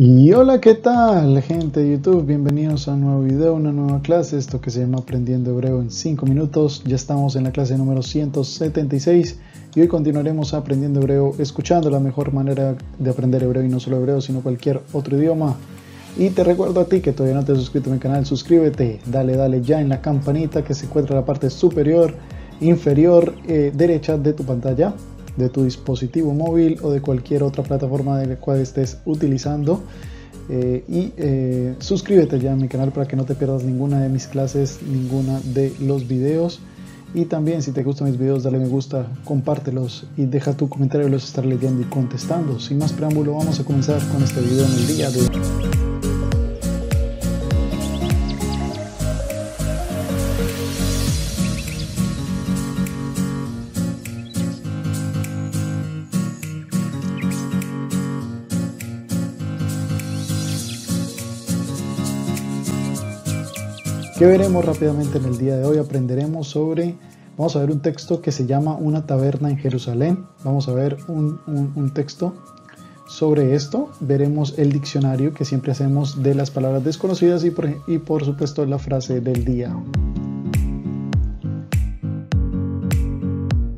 Y hola, ¿qué tal gente de YouTube? Bienvenidos a un nuevo video, una nueva clase, esto que se llama Aprendiendo Hebreo en 5 minutos. Ya estamos en la clase número 176 y hoy continuaremos aprendiendo hebreo, escuchando la mejor manera de aprender hebreo y no solo hebreo, sino cualquier otro idioma. Y te recuerdo a ti que todavía no te has suscrito a mi canal, suscríbete, dale, dale ya en la campanita que se encuentra en la parte superior, inferior, eh, derecha de tu pantalla de tu dispositivo móvil o de cualquier otra plataforma de la cual estés utilizando. Eh, y eh, suscríbete ya a mi canal para que no te pierdas ninguna de mis clases, ninguna de los videos. Y también si te gustan mis videos, dale me gusta, compártelos y deja tu comentario, los estaré leyendo y contestando. Sin más preámbulo, vamos a comenzar con este video en el día de hoy. ¿Qué veremos rápidamente en el día de hoy? Aprenderemos sobre, vamos a ver un texto que se llama Una taberna en Jerusalén. Vamos a ver un, texto sobre esto. Veremos el diccionario que siempre hacemos de las palabras desconocidas y por, y por supuesto la frase del día.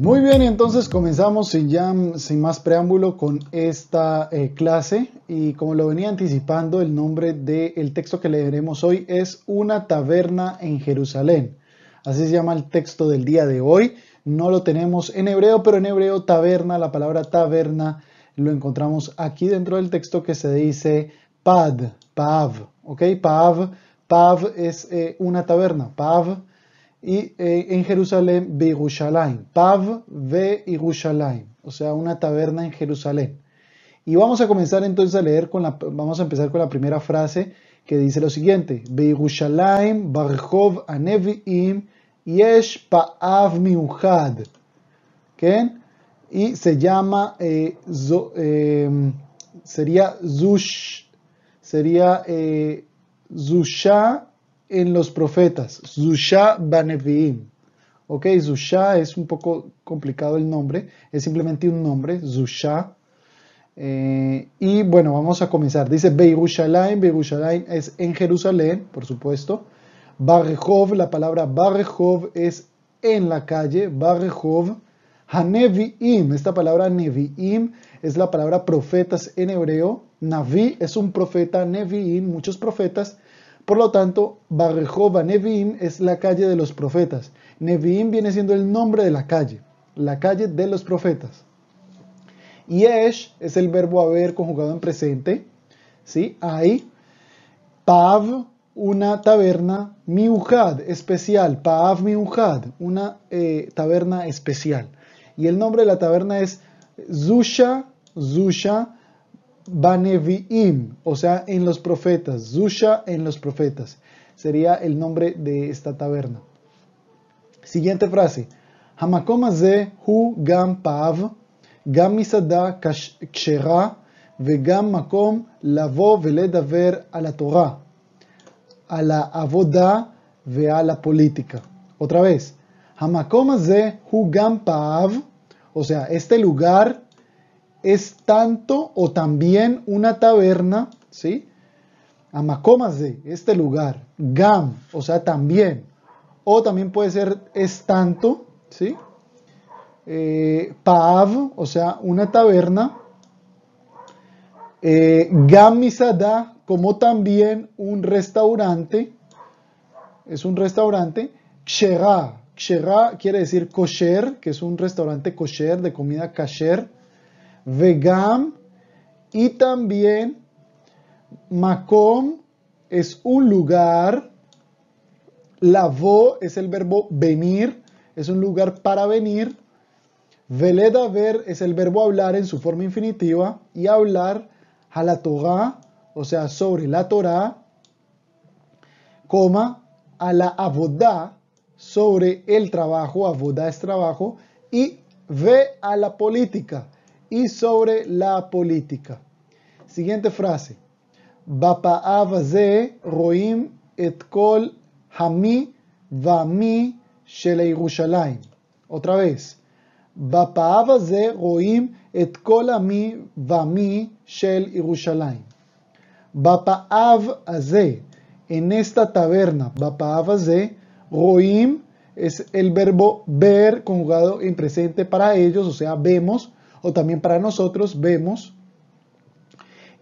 Muy bien, entonces comenzamos sin, ya, sin más preámbulo con esta eh, clase. Y como lo venía anticipando, el nombre del texto que leeremos hoy es Una taberna en Jerusalén. Así se llama el texto del día de hoy. No lo tenemos en hebreo, pero en hebreo taberna, la palabra taberna, lo encontramos aquí dentro del texto que se dice pad, pav. ¿Ok? Pav, pav es eh, una taberna. Pav y eh, en Jerusalén Birushalayim, Pav ve o sea, una taberna en Jerusalén. Y vamos a comenzar entonces a leer con la, vamos a empezar con la primera frase que dice lo siguiente: Birushalayim barjov Aneviim Yesh Pa'av Miuchad. ¿Ken? Y se llama eh, em, sería Zush sería eh, Zusha en los profetas, Zusha Baneviim. Ok, Zusha es un poco complicado el nombre, es simplemente un nombre, Zusha. Eh, y bueno, vamos a comenzar. Dice Beirushalayim, Beirushalayim es en Jerusalén, por supuesto. Barrehov, la palabra Barrehov es en la calle, Barrehov. Haneviim, esta palabra Neviim es la palabra profetas en hebreo. Navi es un profeta, Neviim, muchos profetas. Por lo tanto, Barjova Nevi'im es la calle de los profetas. Nevi'im viene siendo el nombre de la calle, la calle de los profetas. Yesh es el verbo haber conjugado en presente. ¿sí? Hay Pav, una taberna miujad, especial. Pav miujad, una eh, taberna especial. Y el nombre de la taberna es Zusha, Zusha Baneviim, o sea, en los profetas, Zusha en los profetas, sería el nombre de esta taberna. Siguiente frase, ze hu gam pav, gam misada kshera, gam makom lavo veledaver a la Torah, a la avoda ve a la política. Otra vez, ze hu gam pav, o sea, este lugar es tanto o también una taberna, ¿sí? de este lugar, gam, o sea, también. O también puede ser es tanto, ¿sí? Eh, paav, o sea, una taberna. Eh, como también un restaurante. Es un restaurante. Kshera, kshera quiere decir kosher, que es un restaurante kosher, de comida kosher Vegam y también MACOM es un lugar, LAVO es el verbo venir, es un lugar para venir, veledaver es el verbo hablar en su forma infinitiva y hablar a la Torah, o sea, sobre la Torah, coma, a la abodá, sobre el trabajo, abodá es trabajo, y ve a la política y sobre la política. Siguiente frase. Bapa'avaze roim et kol hami vami sheleirushalayim. Otra vez. Bapa'avaze roim et kol hami vami shel Yerushalayim. Bapa'avaze. En esta taberna, Bapa'avaze roim es el verbo ver conjugado en presente para ellos, o sea, vemos o también para nosotros, vemos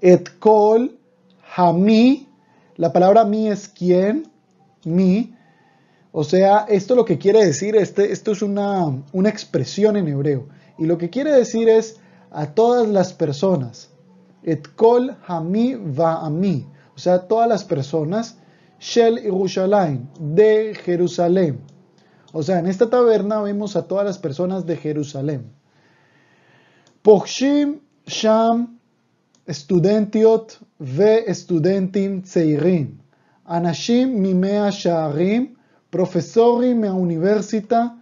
et kol hami, la palabra mi es quién, mi, o sea, esto lo que quiere decir, este, esto es una, una expresión en hebreo, y lo que quiere decir es a todas las personas, et kol hami va a mi, o sea, todas las personas, shel Yerushalayim, de Jerusalén. O sea, en esta taberna vemos a todas las personas de Jerusalén. Pohshim Sham studentiot ve studentin Seirin. Anashim Mimea shaharim, professorim mea universita.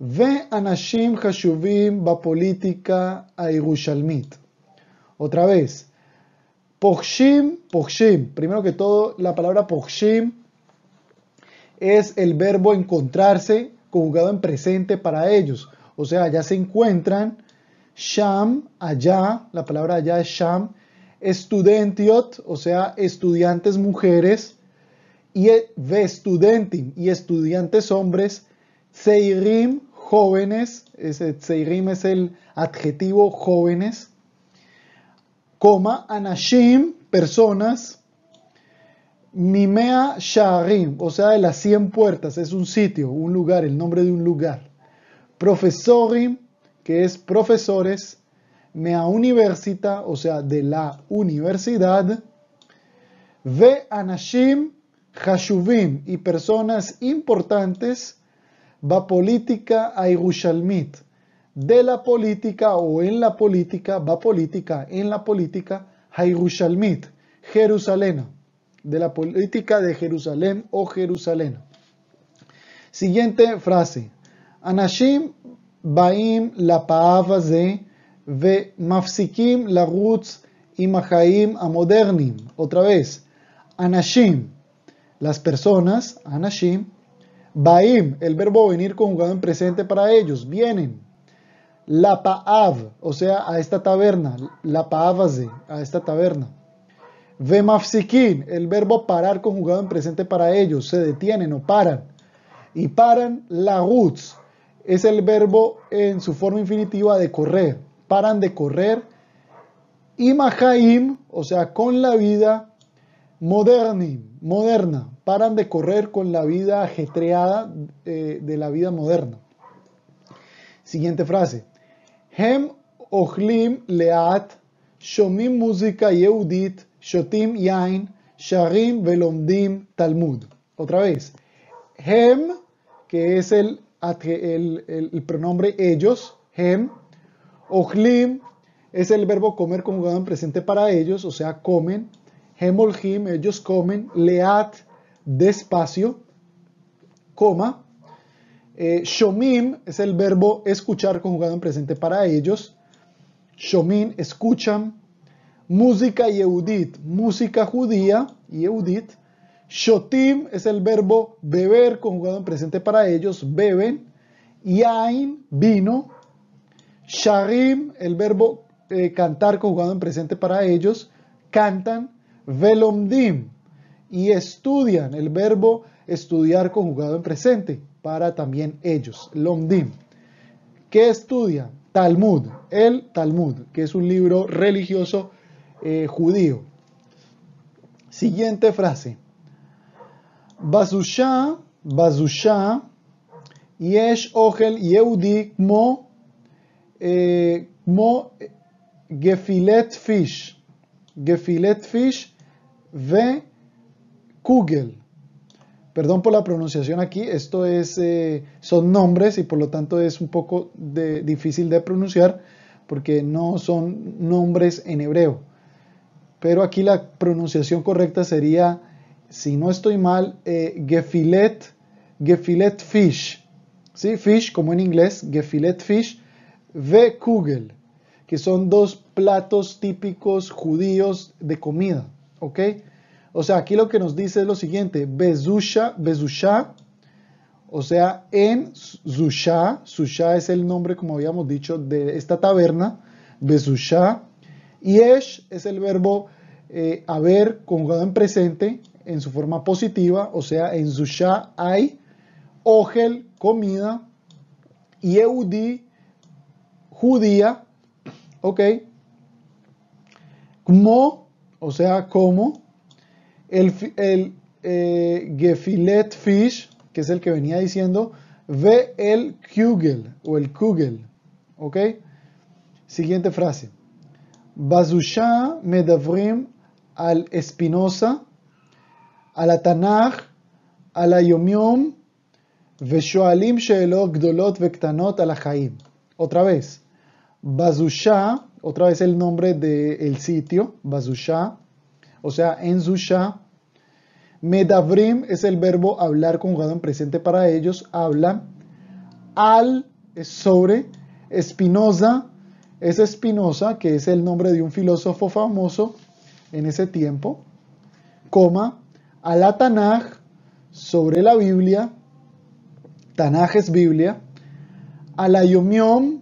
Ve Anashim Hashubim va política a shalmit. Otra vez. Pohshim Primero que todo, la palabra Pohshim es el verbo encontrarse conjugado en presente para ellos. O sea, ya se encuentran. Sham, allá, la palabra allá es Sham, estudentiot, o sea, estudiantes mujeres, y e, y estudiantes hombres, Seirim, jóvenes, Seirim es el adjetivo jóvenes, coma, anashim, personas, mimea sharim, o sea, de las cien puertas, es un sitio, un lugar, el nombre de un lugar, profesorim, que es profesores, a universita, o sea, de la universidad, ve anashim hashuvim y personas importantes, va política a Irushalmit, de la política o en la política, va política, en la política, Irushalmit, Jerusalén, de la política de Jerusalén o Jerusalén. Siguiente frase. Anashim Baim la ve ve la la y y a amodernim, Otra vez, Anashim, las personas, Anashim Baim, el verbo venir conjugado en presente para ellos, vienen. La paav, o sea, a esta taberna, la paavaze, a esta taberna. Ve mafzikim el verbo parar conjugado en presente para ellos, se detienen o paran. Y paran la roots, es el verbo en su forma infinitiva de correr. Paran de correr. Y mahaim, o sea, con la vida modernim, moderna. Paran de correr con la vida ajetreada eh, de la vida moderna. Siguiente frase. Hem ochlim leat, shomim música yeudit shotim yain, sharim velomdim talmud. Otra vez. Hem, que es el el, el, pronombre ellos, hem, Ochlim es el verbo comer conjugado en presente para ellos, o sea, comen. Hemolhim, ellos comen. Leat, despacio, coma. Eh, shomim es el verbo escuchar conjugado en presente para ellos. Shomim, escuchan. Música yehudit, música judía, yehudit. Shotim es el verbo beber conjugado en presente para ellos, beben. Yain, vino. Sharim, el verbo eh, cantar conjugado en presente para ellos, cantan. Velomdim, y estudian, el verbo estudiar conjugado en presente para también ellos, Lomdim. ¿Qué estudian? Talmud, el Talmud, que es un libro religioso eh, judío. Siguiente frase. Bazusha, Bazusha, Yesh, Ogel, יהודי mo eh, Mo Gefiletfish fish, kugel. fish, kugel. Perdón por la pronunciación aquí, esto es, eh, son nombres y por lo tanto es un poco de, difícil de pronunciar porque no son nombres en hebreo. Pero aquí la pronunciación correcta sería si no estoy mal, eh, gefilet, gefilet fish, ¿sí? Fish, como en inglés, gefilet fish, ve kugel, que son dos platos típicos judíos de comida, ¿ok? O sea, aquí lo que nos dice es lo siguiente, bezusha, bezusha, o sea, en Zusha, Zusha es el nombre, como habíamos dicho, de esta taberna, bezusha, y es el verbo eh, haber conjugado en presente, en su forma positiva, o sea, en Zusha hay Ogel, comida, Yehudi, judía, ¿ok? Mo, o sea, como, el, el eh, gefilet fish, que es el que venía diciendo, ve el kugel o el kugel, ¿ok? Siguiente frase. Bazusha medavrim al espinosa a la veshoalim, a la vektanot, Yom, Otra vez, Bazusha, otra vez el nombre del sitio, Bazusha, o sea, en Zusha. Medavrim es el verbo hablar conjugado en presente para ellos, habla, Al sobre. Espinosa es Espinosa, que es el nombre de un filósofo famoso en ese tiempo. Coma, a la Tanaj sobre la Biblia, Tanaj es Biblia, a la Yom,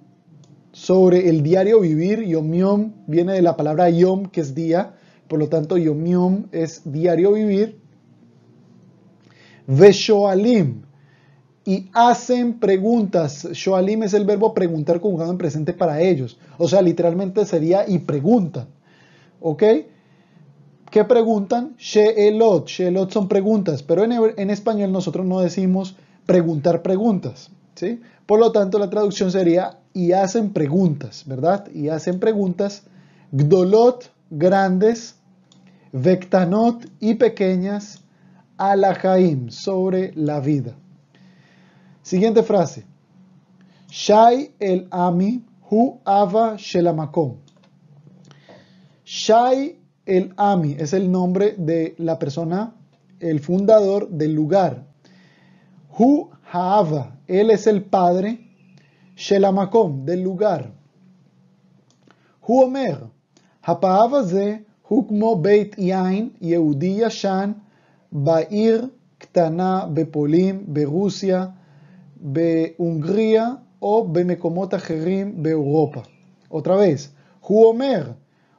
sobre el diario vivir, Yom viene de la palabra Yom que es día, por lo tanto Yom es diario vivir, Veshoalim, y hacen preguntas. Shoalim es el verbo preguntar conjugado en presente para ellos. O sea, literalmente sería y preguntan. ¿Ok? ¿Qué preguntan? Sheelot. Sheelot son preguntas, pero en, español nosotros no decimos preguntar preguntas. ¿sí? Por lo tanto, la traducción sería y hacen preguntas, ¿verdad? Y hacen preguntas. Gdolot, grandes. Vectanot y pequeñas. Alahaim, sobre la vida. Siguiente frase. Shai el Ami, Hu Ava Shelamakom. Shai el AMI, es el nombre de la persona, el fundador del lugar. Hu Haava, él es el padre, Shelamakom, del lugar. Hu Omer, Hapaava ze Hukmo Beit Yain, Yehudi Shan, Bair Ktana, Bepolim, be Hungría o gerim de Europa. Otra vez, Hu Omer,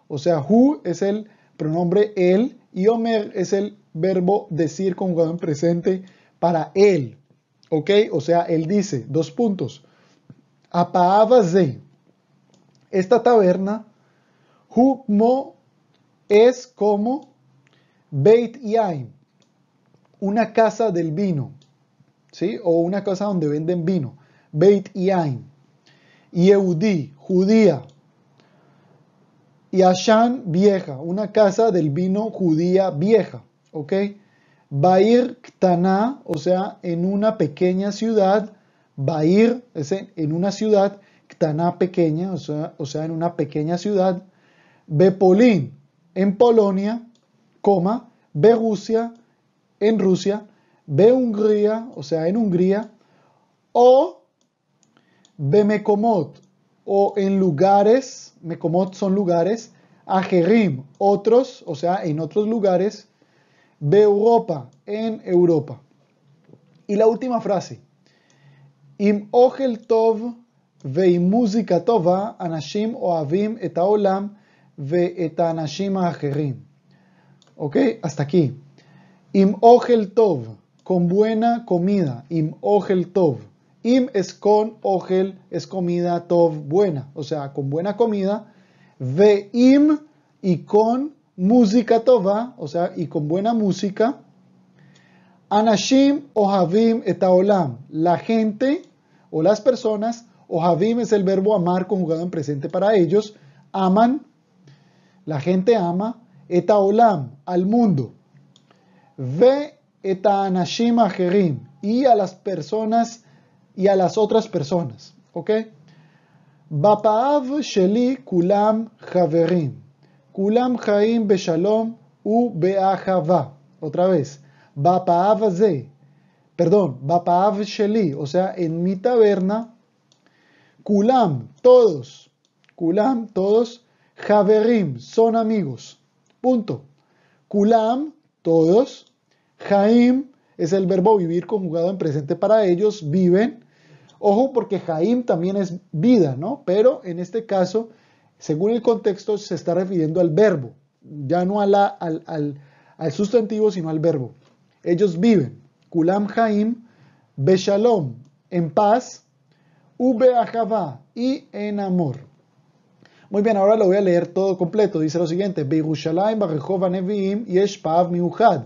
o sea, Hu es el pronombre él y omer es el verbo decir con en presente para él. ¿Ok? O sea, él dice, dos puntos. Apaavase. Esta taberna, hukmo es como Beit Yaim, una casa del vino, ¿sí? O una casa donde venden vino. Beit Yaim. Yehudi, judía y vieja, una casa del vino judía vieja, ¿ok? Bair Ktaná, o sea, en una pequeña ciudad, Bair en, una ciudad, Ktaná pequeña, o sea, o sea, en una pequeña ciudad, Bepolín, en Polonia, coma, Rusia, en Rusia, Be-Hungría, o sea, en Hungría, o Bemecomot, o en lugares, Mekomot son lugares, Ajerim, otros, o sea, en otros lugares, de Europa, en Europa. Y la última frase, Im Ogel Tov ve Música Tova, Anashim avim et Haolam ve et Anashim Ajerim. ¿Ok? Hasta aquí. Im Ogel Tov, con buena comida, Im Ogel Tov Im es con ogel es comida tov buena, o sea, con buena comida. Ve im y con música tova, o sea, y con buena música. Anashim ohavim etaolam. La gente o las personas, javim es el verbo amar conjugado en presente para ellos, aman, la gente ama, etaolam, al mundo. Ve eta anashim ajerim y a las personas y a las otras personas. ¿Ok? Bapaav sheli kulam haverim. Kulam Jaim beshalom u beahava. Otra vez. Bapaav ze. Perdón. Bapaav sheli. O sea, en mi taberna. Kulam. Todos. Kulam. Todos. Javerim, Son amigos. Punto. Kulam. Todos. Jaim es el verbo vivir conjugado en presente para ellos, viven. Ojo porque Jaim también es vida, ¿no? Pero en este caso, según el contexto, se está refiriendo al verbo, ya no al, sustantivo, sino al verbo. Ellos viven. Kulam Jaim, Beshalom, en paz, Ubeahava y en amor. Muy bien, ahora lo voy a leer todo completo. Dice lo siguiente: Beirushalayim, Neviim, Yesh Miuchad,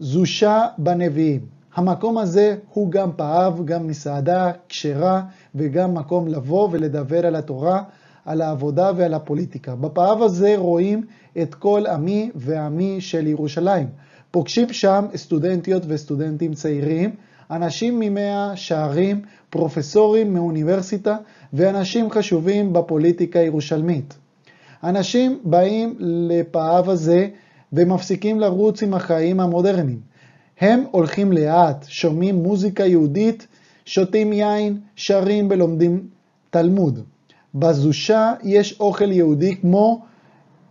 Zusha, Baneviim. המקום הזה הוא גם פעב, גם מסעדה כשרה וגם מקום לבוא ולדבר על התורה, על העבודה ועל הפוליטיקה. בפאב הזה רואים את כל עמי ועמי של ירושלים. פוגשים שם סטודנטיות וסטודנטים צעירים, אנשים ממאה שערים, פרופסורים מאוניברסיטה ואנשים חשובים בפוליטיקה הירושלמית. אנשים באים לפאב הזה ומפסיקים לרוץ עם החיים המודרניים. הם הולכים לאט, שומעים מוזיקה יהודית, שותים יין, שרים ולומדים תלמוד. בזושה יש אוכל יהודי כמו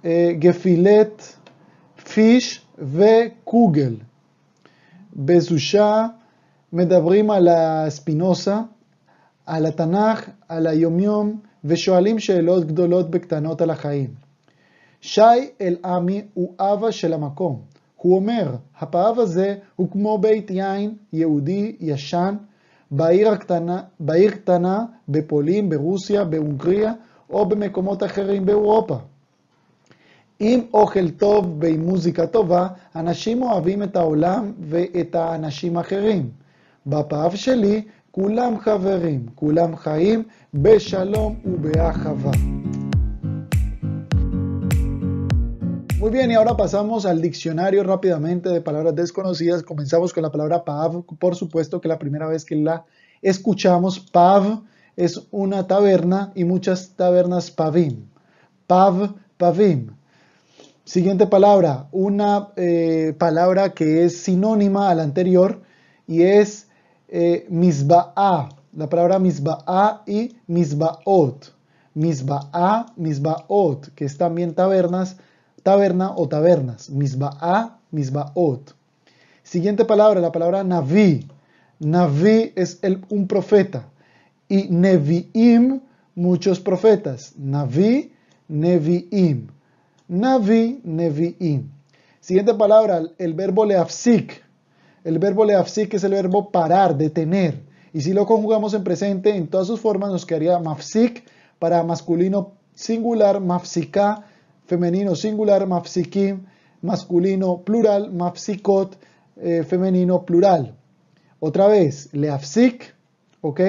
אה, גפילט, פיש וקוגל. בזושה מדברים על הספינוסה, על התנ"ך, על היומיום, ושואלים שאלות גדולות וקטנות על החיים. שי אל-עמי הוא אבא של המקום. הוא אומר, הפאב הזה הוא כמו בית יין יהודי ישן בעיר הקטנה, בעיר קטנה, בפולין, ברוסיה, בהונגריה או במקומות אחרים באירופה. עם אוכל טוב ועם מוזיקה טובה, אנשים אוהבים את העולם ואת האנשים האחרים. בפאב שלי כולם חברים, כולם חיים בשלום ובאחווה. Muy bien, y ahora pasamos al diccionario rápidamente de palabras desconocidas. Comenzamos con la palabra PAV. Por supuesto que la primera vez que la escuchamos, PAV es una taberna y muchas tabernas PAVIM. PAV, PAVIM. Siguiente palabra, una eh, palabra que es sinónima a la anterior y es eh, misba'a. La palabra misba'a y misbaot. Misba'a, misbaot, que es también tabernas taberna o tabernas, misba'a, misbaot. Siguiente palabra, la palabra naví. Naví es un profeta y nevi'im, muchos profetas. Naví, nevi'im. Naví, nevi'im. Siguiente palabra, el verbo leafsik. El verbo leafsik es el verbo parar, detener. Y si lo conjugamos en presente, en todas sus formas nos quedaría mafsik para masculino singular, mafsika femenino singular, mafsikim, masculino plural, mafsikot, eh, femenino plural. Otra vez, leafsik, ¿ok?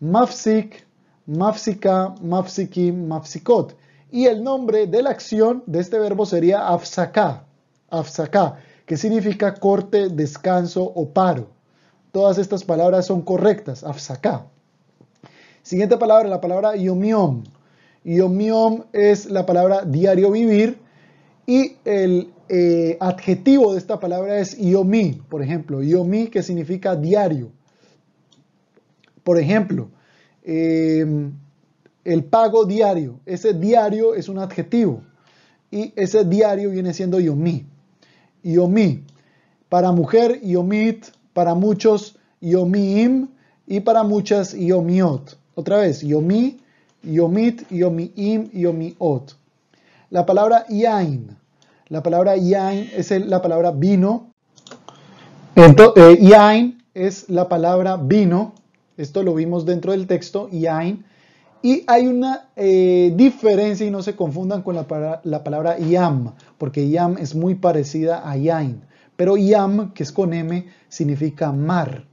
Mafsik, mafsika, mafsikim, mafsikot. Y el nombre de la acción de este verbo sería afsaká, afsaká, que significa corte, descanso o paro. Todas estas palabras son correctas, afsaká. Siguiente palabra, la palabra yomiom. Yomiom es la palabra diario vivir y el eh, adjetivo de esta palabra es Yomi, por ejemplo. Yomi que significa diario. Por ejemplo, em, el pago diario. Ese diario es un adjetivo y ese diario viene siendo Yomi. Yomi. Para mujer, Yomit. Para muchos, Yomiim. Y para muchas, Yomiot. Otra vez, Yomi Yomit, Yomiim, Yomiot. La palabra yain. La palabra yain es la palabra vino. Entonces, eh, yain es la palabra vino. Esto lo vimos dentro del texto, yain. Y hay una eh, diferencia y no se confundan con la, la palabra yam, porque yam es muy parecida a yain. Pero yam, que es con M, significa mar.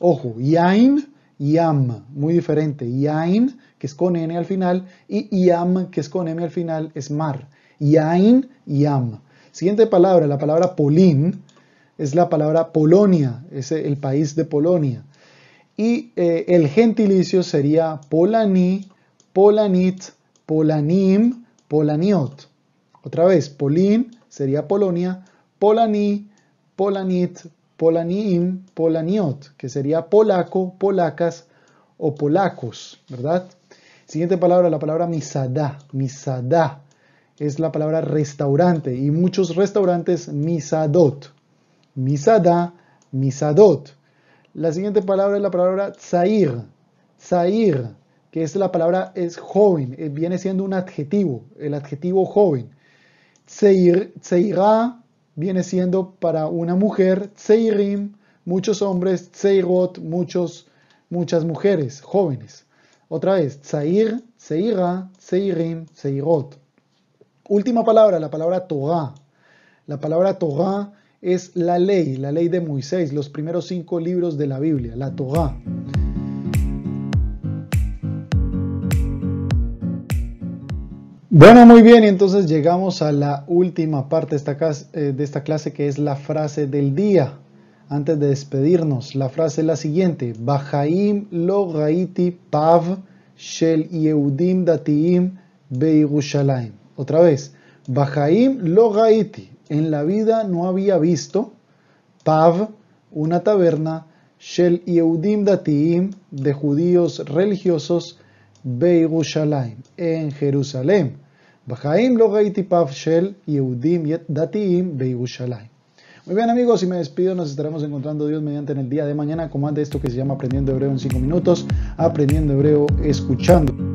Ojo, yain, yam, muy diferente. Yain que es con N al final, y Iam, que es con M al final, es mar. y Iam. Siguiente palabra, la palabra Polín, es la palabra Polonia, es el país de Polonia. Y eh, el gentilicio sería Polani, Polanit, Polanim, Polaniot. Otra vez, Polín sería Polonia, Polani, Polanit, POLANIM, Polaniot, que sería polaco, polacas o polacos, ¿verdad? Siguiente palabra, la palabra misada misada es la palabra restaurante y muchos restaurantes misadot. misada misadot. La siguiente palabra es la palabra tzair. Tzair, que es la palabra es joven, eh, viene siendo un adjetivo, el adjetivo joven. Tzeir, viene siendo para una mujer, tseirim, muchos hombres, tseirot, muchos, muchas mujeres, jóvenes. Otra vez, Zair, Seira, Seirim, Seirot. Última palabra, la palabra Torah. La palabra Torah es la ley, la ley de Moisés, los primeros cinco libros de la Biblia, la Torah. Bueno, muy bien, entonces llegamos a la última parte de esta eh, clase que es la frase del día. Antes de despedirnos, la frase es la siguiente: Bajaim lo raiti pav shel yehudim datiim beirushalayim. Otra vez, Bajaim lo raiti. En la vida no había visto pav, una taberna, shel yehudim datiim de judíos religiosos beirushalayim en Jerusalén. Bajaim lo raiti pav shel yehudim datiim beirushalayim. Muy bien amigos, y me despido, nos estaremos encontrando Dios mediante en el día de mañana con más de esto que se llama Aprendiendo Hebreo en 5 minutos, Aprendiendo Hebreo escuchando.